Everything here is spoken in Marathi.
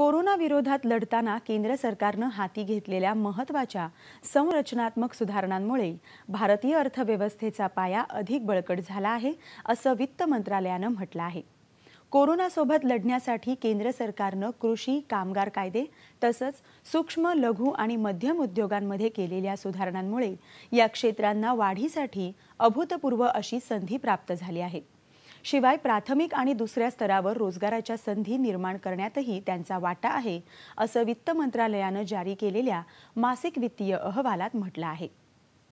कोरोना विरोधात लढताना केंद्र सरकारनं हाती घेतलेल्या महत्त्वाच्या संरचनात्मक सुधारणांमुळे भारतीय अर्थव्यवस्थेचा पाया अधिक बळकट झाला आहे असं वित्त मंत्रालयानं म्हटलं आहे कोरोनासोबत लढण्यासाठी केंद्र सरकारनं कृषी कामगार कायदे तसंच सूक्ष्म लघु आणि मध्यम उद्योगांमध्ये केलेल्या सुधारणांमुळे या क्षेत्रांना वाढीसाठी अभूतपूर्व अशी संधी प्राप्त झाली आहे शिवाय प्राथमिक आणि दुसऱ्या स्तरावर रोजगाराच्या संधी निर्माण करण्यातही त्यांचा वाटा आहे असं वित्त मंत्रालयानं जारी केलेल्या मासिक वित्तीय अहवालात म्हटलं आहे